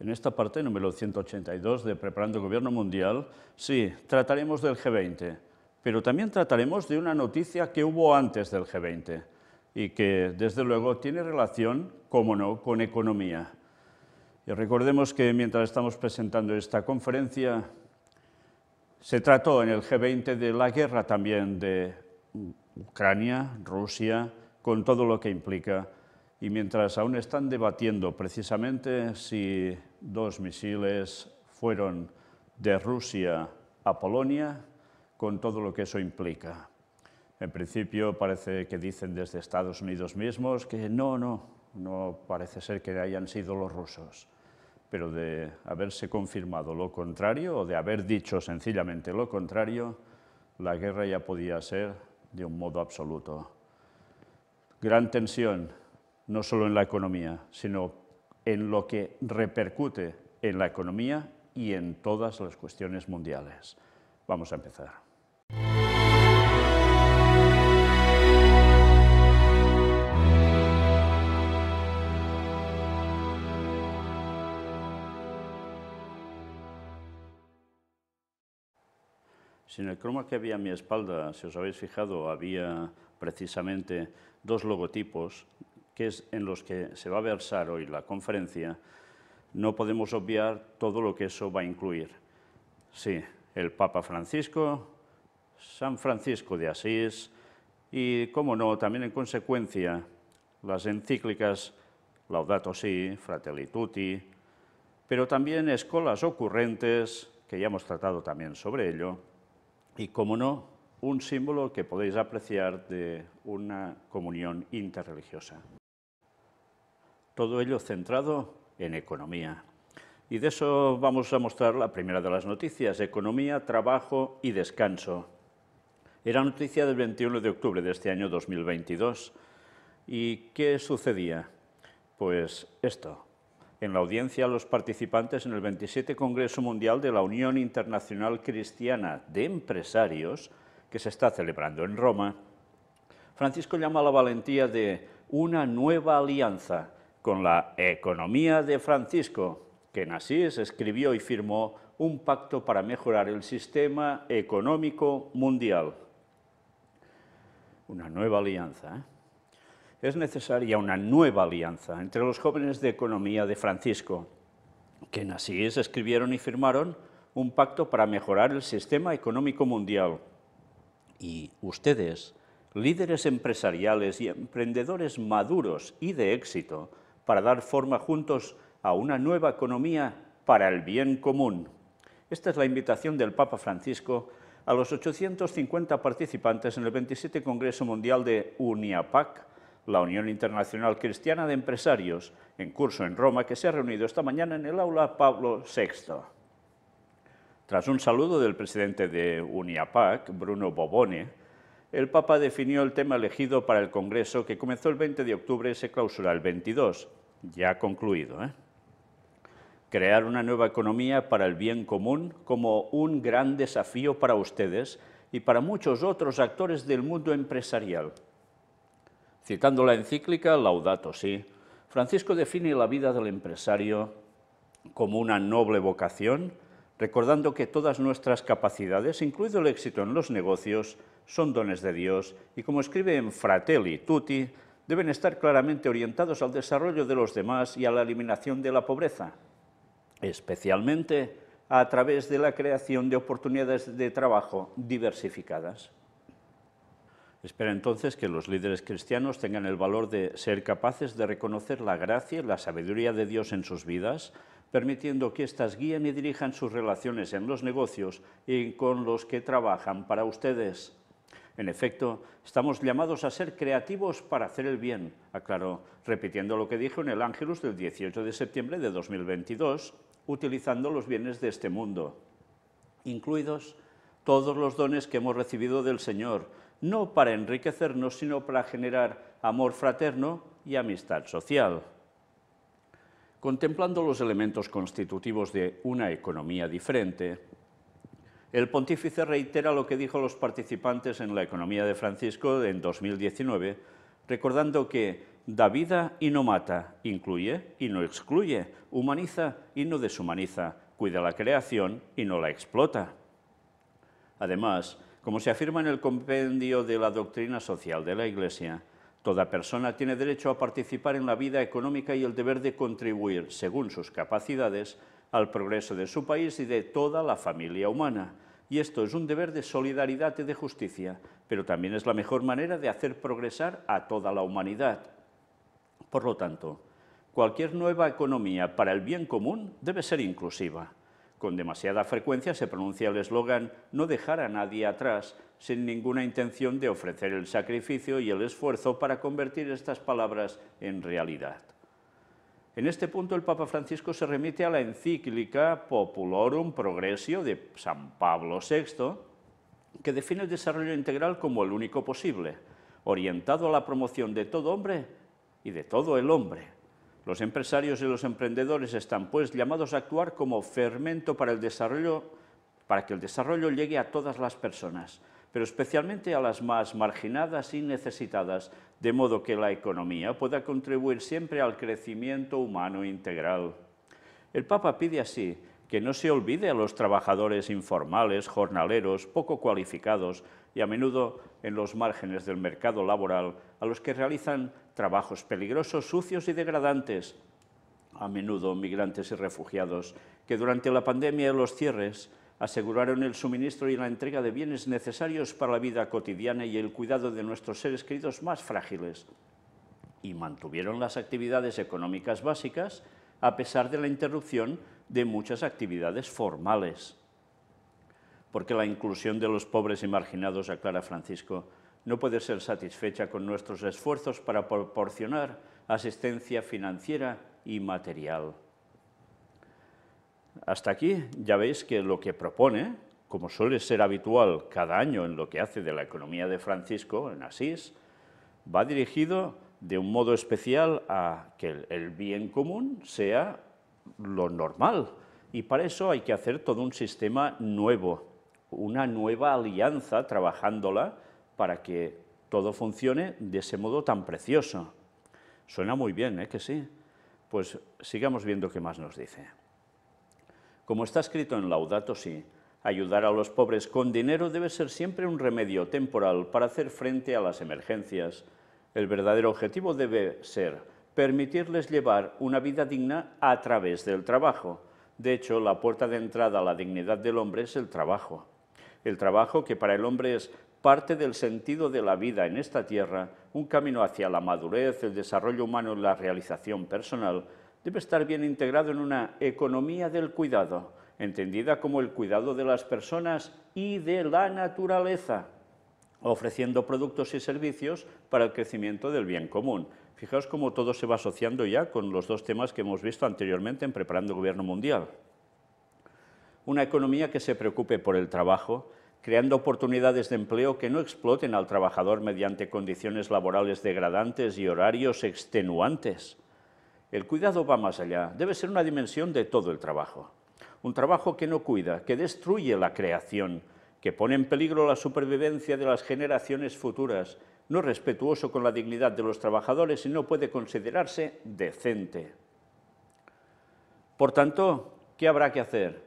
en esta parte número 182 de Preparando Gobierno Mundial, sí, trataremos del G20, pero también trataremos de una noticia que hubo antes del G20 y que, desde luego, tiene relación, como no, con economía. Y recordemos que mientras estamos presentando esta conferencia, se trató en el G20 de la guerra también de Ucrania, Rusia, con todo lo que implica. Y mientras aún están debatiendo precisamente si dos misiles fueron de Rusia a Polonia, con todo lo que eso implica. En principio parece que dicen desde Estados Unidos mismos que no, no, no parece ser que hayan sido los rusos. Pero de haberse confirmado lo contrario o de haber dicho sencillamente lo contrario, la guerra ya podía ser de un modo absoluto. Gran tensión, no solo en la economía, sino en lo que repercute en la economía y en todas las cuestiones mundiales. Vamos a empezar. Si en el croma que había a mi espalda, si os habéis fijado, había precisamente dos logotipos que es en los que se va a versar hoy la conferencia, no podemos obviar todo lo que eso va a incluir. Sí, el Papa Francisco, San Francisco de Asís y, como no, también en consecuencia, las encíclicas Laudato Si, Fratelli Tutti, pero también escolas ocurrentes, que ya hemos tratado también sobre ello, y, como no, un símbolo que podéis apreciar de una comunión interreligiosa todo ello centrado en economía. Y de eso vamos a mostrar la primera de las noticias, economía, trabajo y descanso. Era noticia del 21 de octubre de este año 2022. ¿Y qué sucedía? Pues esto. En la audiencia, los participantes en el 27 Congreso Mundial de la Unión Internacional Cristiana de Empresarios, que se está celebrando en Roma, Francisco llama a la valentía de una nueva alianza con la economía de Francisco, que en Asís escribió y firmó un pacto para mejorar el sistema económico mundial. Una nueva alianza. ¿eh? Es necesaria una nueva alianza entre los jóvenes de economía de Francisco, que en Asís escribieron y firmaron un pacto para mejorar el sistema económico mundial. Y ustedes, líderes empresariales y emprendedores maduros y de éxito, para dar forma juntos a una nueva economía para el bien común. Esta es la invitación del Papa Francisco a los 850 participantes en el 27 Congreso Mundial de UNIAPAC, la Unión Internacional Cristiana de Empresarios, en curso en Roma, que se ha reunido esta mañana en el aula Pablo VI. Tras un saludo del presidente de UNIAPAC, Bruno Bobone, el Papa definió el tema elegido para el Congreso, que comenzó el 20 de octubre y se clausura el 22 ya concluido. ¿eh? Crear una nueva economía para el bien común como un gran desafío para ustedes y para muchos otros actores del mundo empresarial. Citando la encíclica Laudato Si, Francisco define la vida del empresario como una noble vocación, recordando que todas nuestras capacidades, incluido el éxito en los negocios, son dones de Dios y como escribe en Fratelli Tutti, deben estar claramente orientados al desarrollo de los demás y a la eliminación de la pobreza, especialmente a través de la creación de oportunidades de trabajo diversificadas. Espera entonces que los líderes cristianos tengan el valor de ser capaces de reconocer la gracia y la sabiduría de Dios en sus vidas, permitiendo que éstas guíen y dirijan sus relaciones en los negocios y con los que trabajan para ustedes. En efecto, estamos llamados a ser creativos para hacer el bien, aclaró, repitiendo lo que dijo en el Ángelus del 18 de septiembre de 2022, utilizando los bienes de este mundo, incluidos todos los dones que hemos recibido del Señor, no para enriquecernos, sino para generar amor fraterno y amistad social. Contemplando los elementos constitutivos de una economía diferente, el pontífice reitera lo que dijo los participantes en la economía de Francisco en 2019, recordando que da vida y no mata, incluye y no excluye, humaniza y no deshumaniza, cuida la creación y no la explota. Además, como se afirma en el compendio de la doctrina social de la Iglesia, toda persona tiene derecho a participar en la vida económica y el deber de contribuir, según sus capacidades, al progreso de su país y de toda la familia humana. Y esto es un deber de solidaridad y de justicia, pero también es la mejor manera de hacer progresar a toda la humanidad. Por lo tanto, cualquier nueva economía para el bien común debe ser inclusiva. Con demasiada frecuencia se pronuncia el eslogan no dejar a nadie atrás, sin ninguna intención de ofrecer el sacrificio y el esfuerzo para convertir estas palabras en realidad. En este punto el Papa Francisco se remite a la encíclica Populorum Progressio de San Pablo VI, que define el desarrollo integral como el único posible, orientado a la promoción de todo hombre y de todo el hombre. Los empresarios y los emprendedores están pues llamados a actuar como fermento para, el desarrollo, para que el desarrollo llegue a todas las personas, pero especialmente a las más marginadas y necesitadas, de modo que la economía pueda contribuir siempre al crecimiento humano integral. El Papa pide así que no se olvide a los trabajadores informales, jornaleros, poco cualificados y a menudo en los márgenes del mercado laboral, a los que realizan trabajos peligrosos, sucios y degradantes, a menudo migrantes y refugiados, que durante la pandemia y los cierres aseguraron el suministro y la entrega de bienes necesarios para la vida cotidiana y el cuidado de nuestros seres queridos más frágiles y mantuvieron las actividades económicas básicas a pesar de la interrupción de muchas actividades formales. Porque la inclusión de los pobres y marginados, aclara Francisco, no puede ser satisfecha con nuestros esfuerzos para proporcionar asistencia financiera y material. Hasta aquí ya veis que lo que propone, como suele ser habitual cada año en lo que hace de la economía de Francisco, en Asís, va dirigido de un modo especial a que el bien común sea lo normal. Y para eso hay que hacer todo un sistema nuevo, una nueva alianza trabajándola para que todo funcione de ese modo tan precioso. Suena muy bien, ¿eh? Que sí. Pues sigamos viendo qué más nos dice. Como está escrito en Laudato Si, ayudar a los pobres con dinero debe ser siempre un remedio temporal para hacer frente a las emergencias. El verdadero objetivo debe ser permitirles llevar una vida digna a través del trabajo. De hecho, la puerta de entrada a la dignidad del hombre es el trabajo. El trabajo que para el hombre es parte del sentido de la vida en esta tierra, un camino hacia la madurez, el desarrollo humano y la realización personal, debe estar bien integrado en una economía del cuidado, entendida como el cuidado de las personas y de la naturaleza, ofreciendo productos y servicios para el crecimiento del bien común. Fijaos cómo todo se va asociando ya con los dos temas que hemos visto anteriormente en Preparando el Gobierno Mundial. Una economía que se preocupe por el trabajo, creando oportunidades de empleo que no exploten al trabajador mediante condiciones laborales degradantes y horarios extenuantes el cuidado va más allá, debe ser una dimensión de todo el trabajo. Un trabajo que no cuida, que destruye la creación, que pone en peligro la supervivencia de las generaciones futuras, no respetuoso con la dignidad de los trabajadores y no puede considerarse decente. Por tanto, ¿qué habrá que hacer?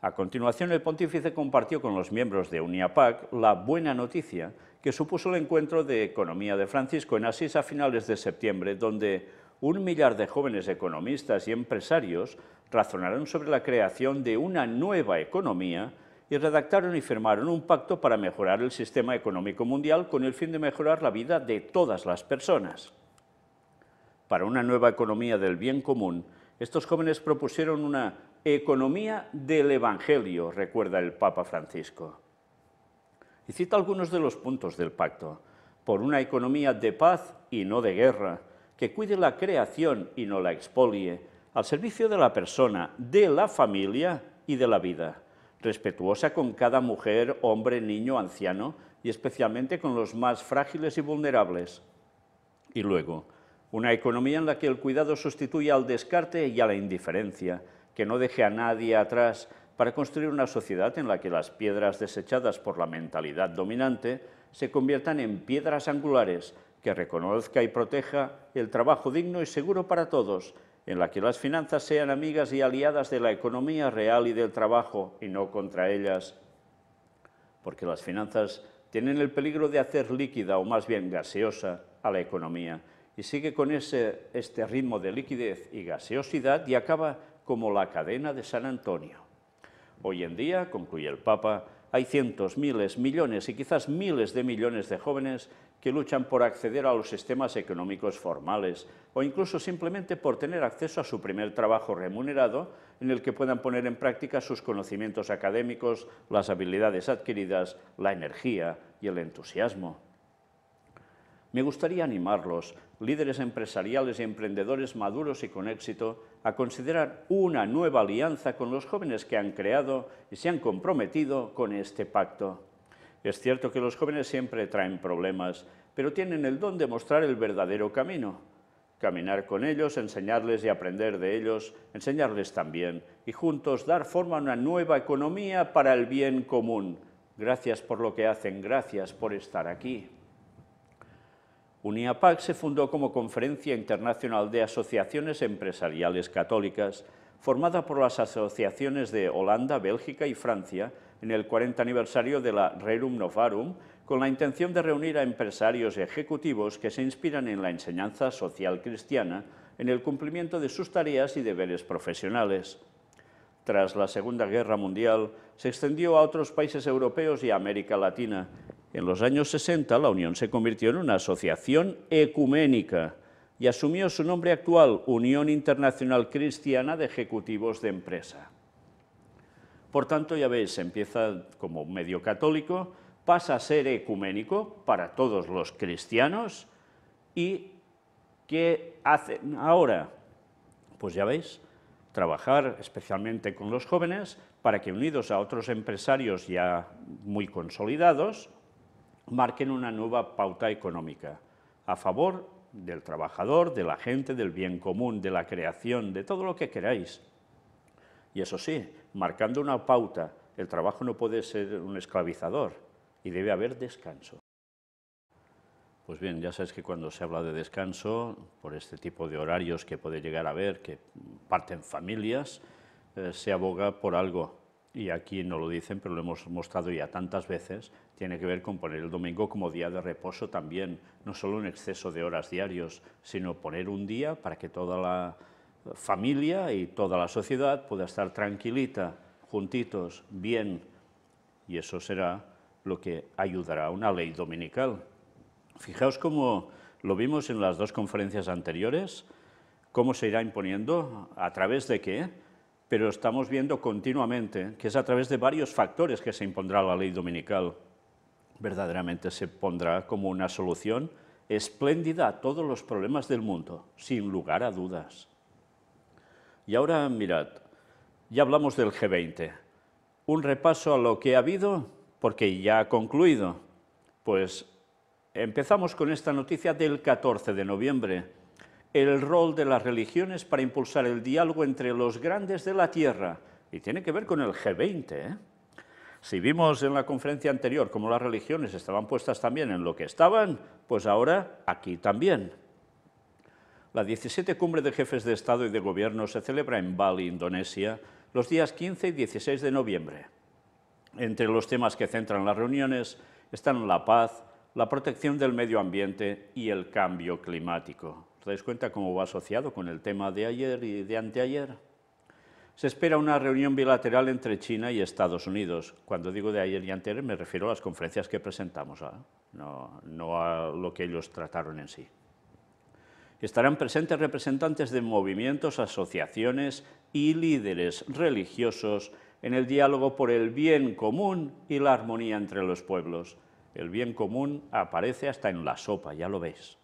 A continuación, el pontífice compartió con los miembros de UNIAPAC la buena noticia que supuso el encuentro de Economía de Francisco en Asís a finales de septiembre, donde un millar de jóvenes economistas y empresarios razonaron sobre la creación de una nueva economía y redactaron y firmaron un pacto para mejorar el sistema económico mundial con el fin de mejorar la vida de todas las personas. Para una nueva economía del bien común, estos jóvenes propusieron una economía del Evangelio, recuerda el Papa Francisco. Y cita algunos de los puntos del pacto. Por una economía de paz y no de guerra, que cuide la creación y no la expolie, al servicio de la persona, de la familia y de la vida, respetuosa con cada mujer, hombre, niño, anciano y especialmente con los más frágiles y vulnerables. Y luego, una economía en la que el cuidado sustituya al descarte y a la indiferencia, que no deje a nadie atrás para construir una sociedad en la que las piedras desechadas por la mentalidad dominante se conviertan en piedras angulares que reconozca y proteja el trabajo digno y seguro para todos, en la que las finanzas sean amigas y aliadas de la economía real y del trabajo, y no contra ellas. Porque las finanzas tienen el peligro de hacer líquida o más bien gaseosa a la economía, y sigue con ese, este ritmo de liquidez y gaseosidad y acaba como la cadena de San Antonio. Hoy en día, concluye el Papa, hay cientos, miles, millones y quizás miles de millones de jóvenes que luchan por acceder a los sistemas económicos formales o incluso simplemente por tener acceso a su primer trabajo remunerado en el que puedan poner en práctica sus conocimientos académicos, las habilidades adquiridas, la energía y el entusiasmo. Me gustaría animarlos, líderes empresariales y emprendedores maduros y con éxito, a considerar una nueva alianza con los jóvenes que han creado y se han comprometido con este pacto. Es cierto que los jóvenes siempre traen problemas, pero tienen el don de mostrar el verdadero camino. Caminar con ellos, enseñarles y aprender de ellos, enseñarles también, y juntos dar forma a una nueva economía para el bien común. Gracias por lo que hacen, gracias por estar aquí. UNIAPAC se fundó como Conferencia Internacional de Asociaciones Empresariales Católicas, formada por las asociaciones de Holanda, Bélgica y Francia, en el 40 aniversario de la Rerum Novarum, con la intención de reunir a empresarios y ejecutivos que se inspiran en la enseñanza social cristiana en el cumplimiento de sus tareas y deberes profesionales. Tras la Segunda Guerra Mundial, se extendió a otros países europeos y a América Latina. En los años 60, la Unión se convirtió en una asociación ecuménica y asumió su nombre actual, Unión Internacional Cristiana de Ejecutivos de Empresa. Por tanto, ya veis, empieza como medio católico, pasa a ser ecuménico para todos los cristianos y ¿qué hacen ahora? Pues ya veis, trabajar especialmente con los jóvenes para que unidos a otros empresarios ya muy consolidados, marquen una nueva pauta económica a favor del trabajador, de la gente, del bien común, de la creación, de todo lo que queráis y eso sí, marcando una pauta, el trabajo no puede ser un esclavizador y debe haber descanso. Pues bien, ya sabes que cuando se habla de descanso, por este tipo de horarios que puede llegar a haber, que parten familias, eh, se aboga por algo. Y aquí no lo dicen, pero lo hemos mostrado ya tantas veces, tiene que ver con poner el domingo como día de reposo también, no solo un exceso de horas diarios, sino poner un día para que toda la familia y toda la sociedad pueda estar tranquilita, juntitos, bien, y eso será lo que ayudará a una ley dominical. Fijaos cómo lo vimos en las dos conferencias anteriores, cómo se irá imponiendo, a través de qué, pero estamos viendo continuamente que es a través de varios factores que se impondrá la ley dominical. Verdaderamente se pondrá como una solución espléndida a todos los problemas del mundo, sin lugar a dudas. Y ahora mirad, ya hablamos del G20. Un repaso a lo que ha habido, porque ya ha concluido. Pues empezamos con esta noticia del 14 de noviembre. El rol de las religiones para impulsar el diálogo entre los grandes de la Tierra. Y tiene que ver con el G20. ¿eh? Si vimos en la conferencia anterior cómo las religiones estaban puestas también en lo que estaban, pues ahora aquí también. La 17 cumbre de jefes de Estado y de Gobierno se celebra en Bali, Indonesia, los días 15 y 16 de noviembre. Entre los temas que centran las reuniones están la paz, la protección del medio ambiente y el cambio climático. ¿Os dais cuenta cómo va asociado con el tema de ayer y de anteayer? Se espera una reunión bilateral entre China y Estados Unidos. Cuando digo de ayer y anteayer me refiero a las conferencias que presentamos, ¿ah? no a lo que ellos trataron en sí. Estarán presentes representantes de movimientos, asociaciones y líderes religiosos en el diálogo por el bien común y la armonía entre los pueblos. El bien común aparece hasta en la sopa, ya lo veis.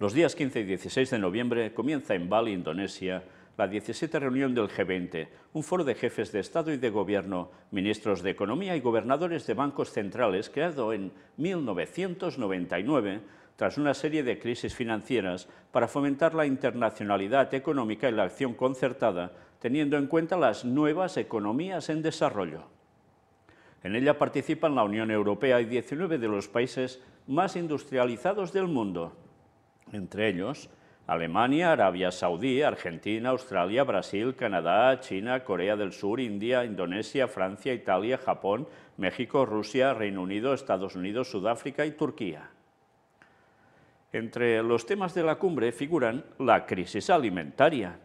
Los días 15 y 16 de noviembre comienza en Bali, Indonesia, la 17 reunión del G20, un foro de jefes de Estado y de Gobierno, ministros de Economía y gobernadores de bancos centrales creado en 1999 tras una serie de crisis financieras para fomentar la internacionalidad económica y la acción concertada, teniendo en cuenta las nuevas economías en desarrollo. En ella participan la Unión Europea y 19 de los países más industrializados del mundo, entre ellos Alemania, Arabia Saudí, Argentina, Australia, Brasil, Canadá, China, Corea del Sur, India, Indonesia, Francia, Italia, Japón, México, Rusia, Reino Unido, Estados Unidos, Sudáfrica y Turquía. Entre los temas de la cumbre figuran la crisis alimentaria,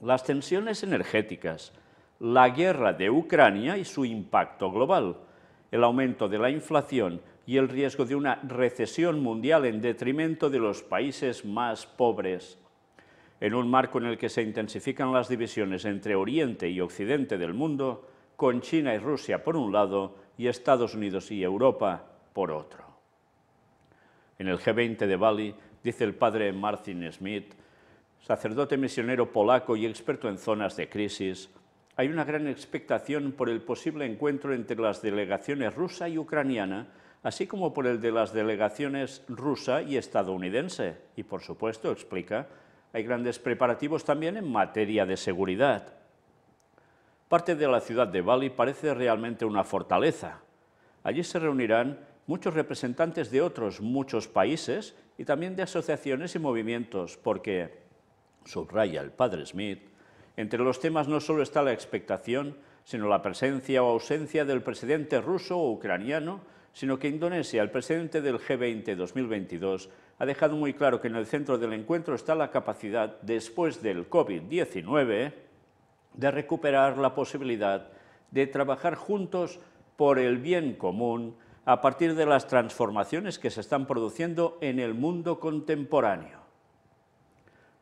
las tensiones energéticas, la guerra de Ucrania y su impacto global, el aumento de la inflación y el riesgo de una recesión mundial en detrimento de los países más pobres. En un marco en el que se intensifican las divisiones entre Oriente y Occidente del mundo, con China y Rusia por un lado y Estados Unidos y Europa por otro. En el G20 de Bali, dice el padre Martin Smith, sacerdote misionero polaco y experto en zonas de crisis, hay una gran expectación por el posible encuentro entre las delegaciones rusa y ucraniana, así como por el de las delegaciones rusa y estadounidense. Y por supuesto, explica, hay grandes preparativos también en materia de seguridad. Parte de la ciudad de Bali parece realmente una fortaleza. Allí se reunirán muchos representantes de otros muchos países y también de asociaciones y movimientos, porque, subraya el padre Smith, entre los temas no solo está la expectación, sino la presencia o ausencia del presidente ruso o ucraniano, sino que Indonesia, el presidente del G20 2022, ha dejado muy claro que en el centro del encuentro está la capacidad, después del COVID-19, de recuperar la posibilidad de trabajar juntos por el bien común a partir de las transformaciones que se están produciendo en el mundo contemporáneo.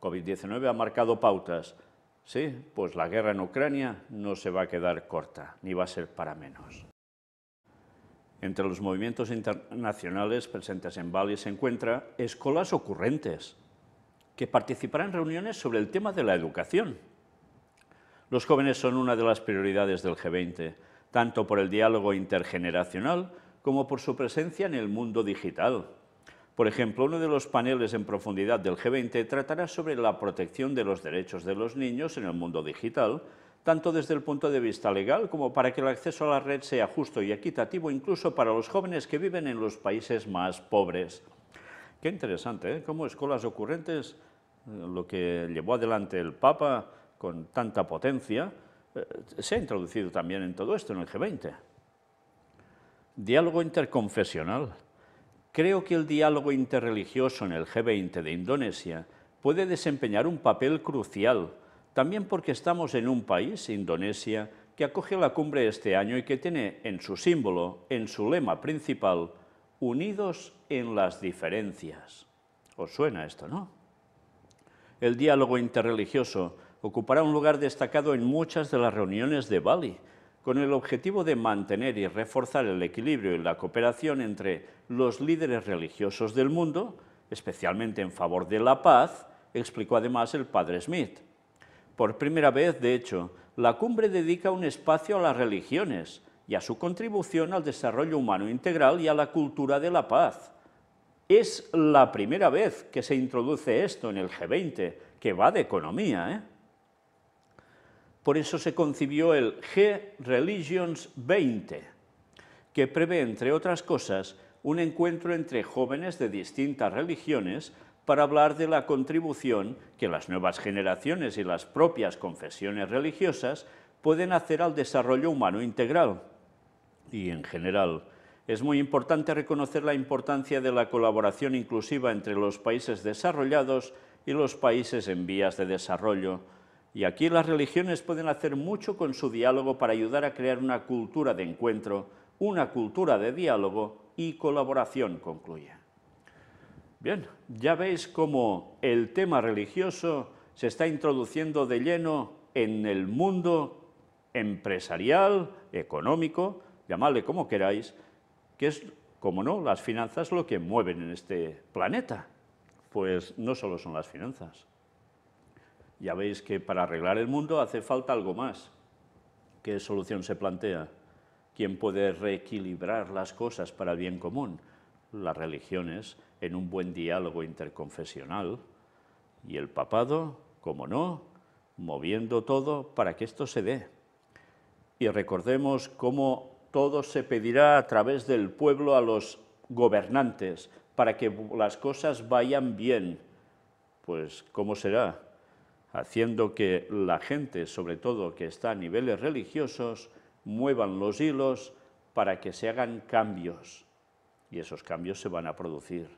COVID-19 ha marcado pautas. Sí, pues la guerra en Ucrania no se va a quedar corta, ni va a ser para menos. Entre los movimientos internacionales presentes en Bali se encuentra Escuelas ocurrentes, que participarán en reuniones sobre el tema de la educación. Los jóvenes son una de las prioridades del G20, tanto por el diálogo intergeneracional como por su presencia en el mundo digital. Por ejemplo, uno de los paneles en profundidad del G20 tratará sobre la protección de los derechos de los niños en el mundo digital, tanto desde el punto de vista legal como para que el acceso a la red sea justo y equitativo incluso para los jóvenes que viven en los países más pobres. Qué interesante, ¿eh? Cómo escuelas ocurrentes, eh, lo que llevó adelante el Papa con tanta potencia, eh, se ha introducido también en todo esto, en el G20. Diálogo interconfesional. Creo que el diálogo interreligioso en el G20 de Indonesia puede desempeñar un papel crucial, también porque estamos en un país, Indonesia, que acoge la cumbre este año y que tiene en su símbolo, en su lema principal, unidos en las diferencias. ¿Os suena esto, no? El diálogo interreligioso ocupará un lugar destacado en muchas de las reuniones de Bali, con el objetivo de mantener y reforzar el equilibrio y la cooperación entre los líderes religiosos del mundo, especialmente en favor de la paz, explicó además el padre Smith. Por primera vez, de hecho, la cumbre dedica un espacio a las religiones y a su contribución al desarrollo humano integral y a la cultura de la paz. Es la primera vez que se introduce esto en el G20, que va de economía, ¿eh? Por eso se concibió el G-Religions 20, que prevé, entre otras cosas, un encuentro entre jóvenes de distintas religiones para hablar de la contribución que las nuevas generaciones y las propias confesiones religiosas pueden hacer al desarrollo humano integral. Y en general, es muy importante reconocer la importancia de la colaboración inclusiva entre los países desarrollados y los países en vías de desarrollo, y aquí las religiones pueden hacer mucho con su diálogo para ayudar a crear una cultura de encuentro, una cultura de diálogo y colaboración, concluye. Bien, ya veis cómo el tema religioso se está introduciendo de lleno en el mundo empresarial, económico, llamadle como queráis, que es, como no, las finanzas lo que mueven en este planeta. Pues no solo son las finanzas. Ya veis que para arreglar el mundo hace falta algo más. ¿Qué solución se plantea? ¿Quién puede reequilibrar las cosas para el bien común? Las religiones en un buen diálogo interconfesional y el papado, como no, moviendo todo para que esto se dé. Y recordemos cómo todo se pedirá a través del pueblo a los gobernantes para que las cosas vayan bien. Pues, ¿cómo será? haciendo que la gente, sobre todo que está a niveles religiosos, muevan los hilos para que se hagan cambios. Y esos cambios se van a producir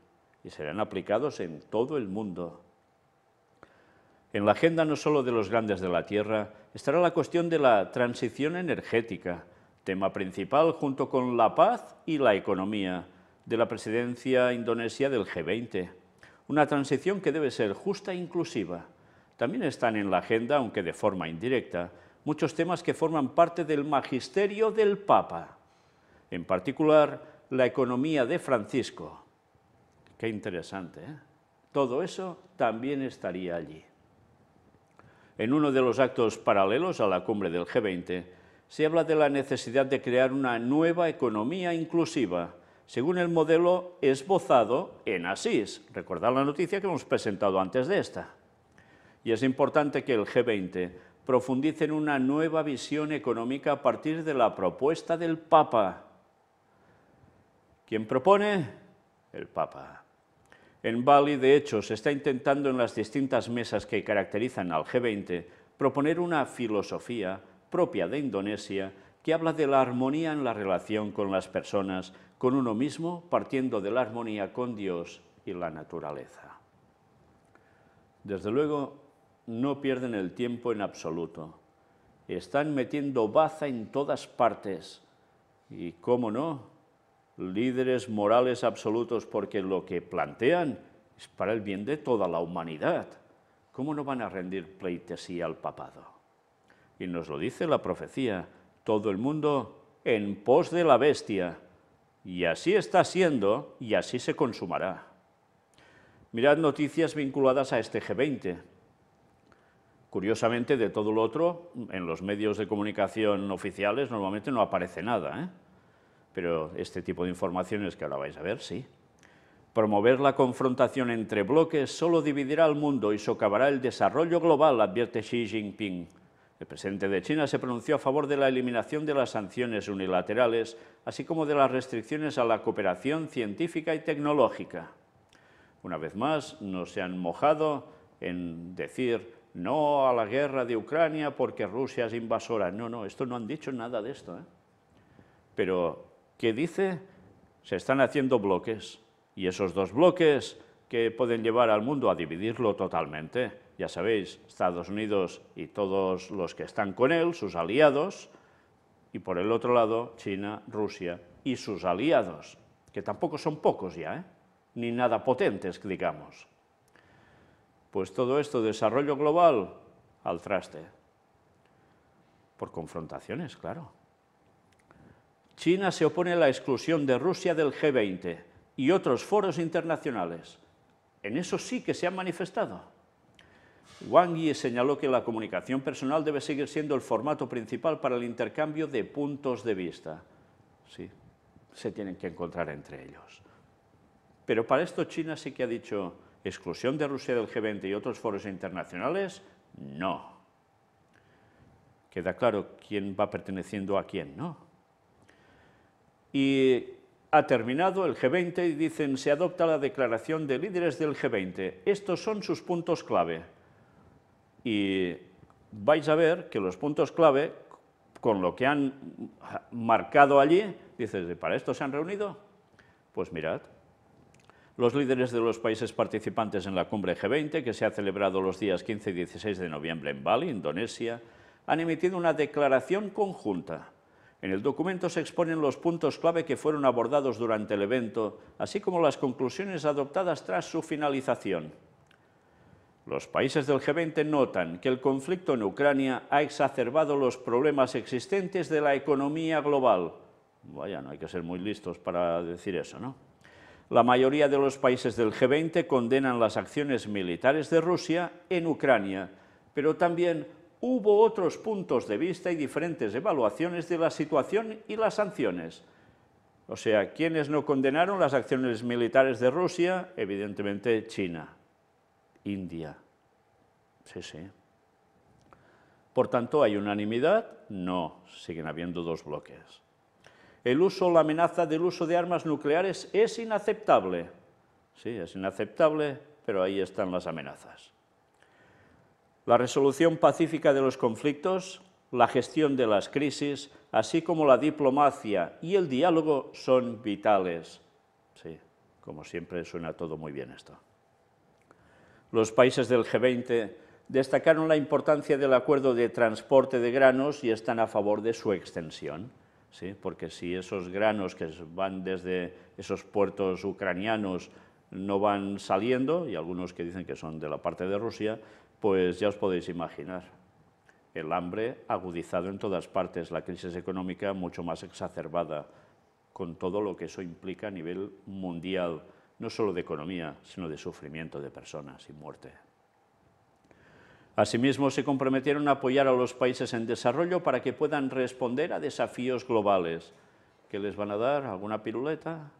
y serán aplicados en todo el mundo. En la agenda no solo de los grandes de la Tierra estará la cuestión de la transición energética, tema principal junto con la paz y la economía de la presidencia indonesia del G20. Una transición que debe ser justa e inclusiva, también están en la agenda, aunque de forma indirecta, muchos temas que forman parte del magisterio del Papa, en particular la economía de Francisco. Qué interesante, ¿eh? Todo eso también estaría allí. En uno de los actos paralelos a la cumbre del G20, se habla de la necesidad de crear una nueva economía inclusiva, según el modelo esbozado en Asís. Recordad la noticia que hemos presentado antes de esta y es importante que el G20 profundice en una nueva visión económica a partir de la propuesta del Papa. ¿Quién propone? El Papa. En Bali, de hecho, se está intentando en las distintas mesas que caracterizan al G20 proponer una filosofía propia de Indonesia que habla de la armonía en la relación con las personas, con uno mismo, partiendo de la armonía con Dios y la naturaleza. Desde luego, no pierden el tiempo en absoluto. Están metiendo baza en todas partes. Y cómo no, líderes morales absolutos porque lo que plantean es para el bien de toda la humanidad. ¿Cómo no van a rendir pleitesía al papado? Y nos lo dice la profecía, todo el mundo en pos de la bestia. Y así está siendo y así se consumará. Mirad noticias vinculadas a este G20. Curiosamente, de todo lo otro, en los medios de comunicación oficiales normalmente no aparece nada, ¿eh? pero este tipo de informaciones que ahora vais a ver, sí. Promover la confrontación entre bloques solo dividirá al mundo y socavará el desarrollo global, advierte Xi Jinping. El presidente de China se pronunció a favor de la eliminación de las sanciones unilaterales, así como de las restricciones a la cooperación científica y tecnológica. Una vez más, no se han mojado en decir no a la guerra de Ucrania porque Rusia es invasora. No, no, esto no han dicho nada de esto. ¿eh? Pero, ¿qué dice? Se están haciendo bloques y esos dos bloques que pueden llevar al mundo a dividirlo totalmente. Ya sabéis, Estados Unidos y todos los que están con él, sus aliados, y por el otro lado, China, Rusia y sus aliados, que tampoco son pocos ya, ¿eh? ni nada potentes, digamos. Pues todo esto, desarrollo global, al traste. Por confrontaciones, claro. China se opone a la exclusión de Rusia del G20 y otros foros internacionales. En eso sí que se han manifestado. Wang Yi señaló que la comunicación personal debe seguir siendo el formato principal para el intercambio de puntos de vista. Sí, se tienen que encontrar entre ellos. Pero para esto China sí que ha dicho, ¿Exclusión de Rusia del G20 y otros foros internacionales? No. Queda claro quién va perteneciendo a quién, ¿no? Y ha terminado el G20 y dicen se adopta la declaración de líderes del G20. Estos son sus puntos clave. Y vais a ver que los puntos clave, con lo que han marcado allí, dices, ¿para esto se han reunido? Pues mirad los líderes de los países participantes en la cumbre G20, que se ha celebrado los días 15 y 16 de noviembre en Bali, Indonesia, han emitido una declaración conjunta. En el documento se exponen los puntos clave que fueron abordados durante el evento, así como las conclusiones adoptadas tras su finalización. Los países del G20 notan que el conflicto en Ucrania ha exacerbado los problemas existentes de la economía global. Vaya, no hay que ser muy listos para decir eso, ¿no? La mayoría de los países del G20 condenan las acciones militares de Rusia en Ucrania, pero también hubo otros puntos de vista y diferentes evaluaciones de la situación y las sanciones. O sea, quienes no condenaron las acciones militares de Rusia? Evidentemente China, India. Sí, sí. Por tanto, ¿hay unanimidad? No, siguen habiendo dos bloques el uso, la amenaza del uso de armas nucleares es inaceptable. Sí, es inaceptable, pero ahí están las amenazas. La resolución pacífica de los conflictos, la gestión de las crisis, así como la diplomacia y el diálogo son vitales. Sí, como siempre suena todo muy bien esto. Los países del G20 destacaron la importancia del acuerdo de transporte de granos y están a favor de su extensión porque si esos granos que van desde esos puertos ucranianos no van saliendo, y algunos que dicen que son de la parte de Rusia, pues ya os podéis imaginar. El hambre agudizado en todas partes, la crisis económica mucho más exacerbada, con todo lo que eso implica a nivel mundial, no solo de economía, sino de sufrimiento de personas y muerte. Asimismo, se comprometieron a apoyar a los países en desarrollo para que puedan responder a desafíos globales. ¿Qué les van a dar? ¿Alguna piruleta?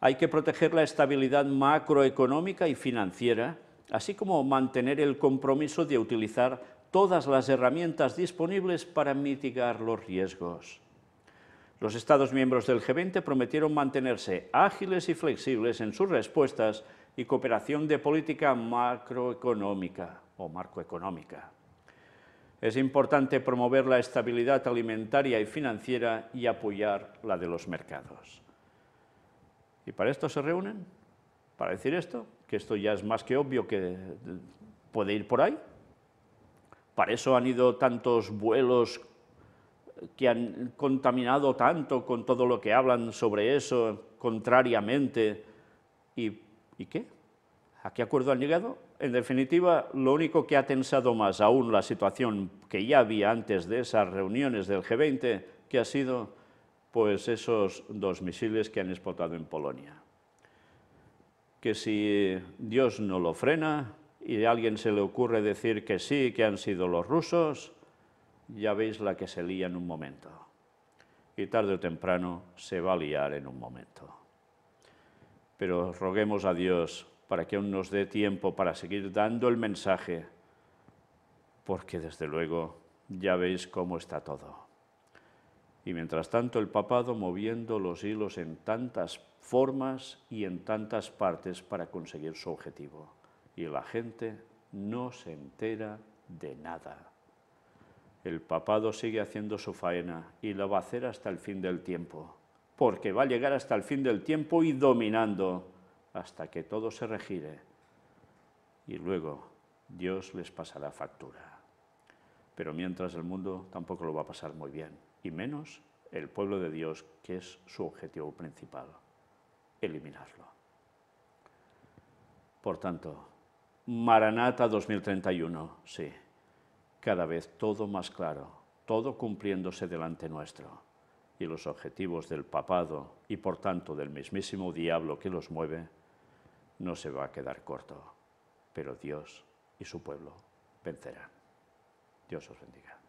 Hay que proteger la estabilidad macroeconómica y financiera, así como mantener el compromiso de utilizar todas las herramientas disponibles para mitigar los riesgos. Los Estados miembros del G20 prometieron mantenerse ágiles y flexibles en sus respuestas y cooperación de política macroeconómica o marcoeconómica. Es importante promover la estabilidad alimentaria y financiera y apoyar la de los mercados. ¿Y para esto se reúnen? ¿Para decir esto? Que esto ya es más que obvio que puede ir por ahí. Para eso han ido tantos vuelos que han contaminado tanto con todo lo que hablan sobre eso, contrariamente. ¿Y, qué? ¿A qué acuerdo han llegado? En definitiva, lo único que ha tensado más aún la situación que ya había antes de esas reuniones del G20, que ha sido pues esos dos misiles que han explotado en Polonia. Que si Dios no lo frena y a alguien se le ocurre decir que sí, que han sido los rusos, ya veis la que se lía en un momento. Y tarde o temprano se va a liar en un momento. Pero roguemos a Dios para que aún nos dé tiempo para seguir dando el mensaje, porque desde luego ya veis cómo está todo. Y mientras tanto el papado moviendo los hilos en tantas formas y en tantas partes para conseguir su objetivo. Y la gente no se entera de nada. El papado sigue haciendo su faena y lo va a hacer hasta el fin del tiempo, porque va a llegar hasta el fin del tiempo y dominando hasta que todo se regire. Y luego Dios les pasará factura. Pero mientras el mundo tampoco lo va a pasar muy bien, y menos el pueblo de Dios, que es su objetivo principal, eliminarlo. Por tanto, Maranata 2031, sí cada vez todo más claro, todo cumpliéndose delante nuestro, y los objetivos del papado y por tanto del mismísimo diablo que los mueve, no se va a quedar corto, pero Dios y su pueblo vencerán. Dios os bendiga.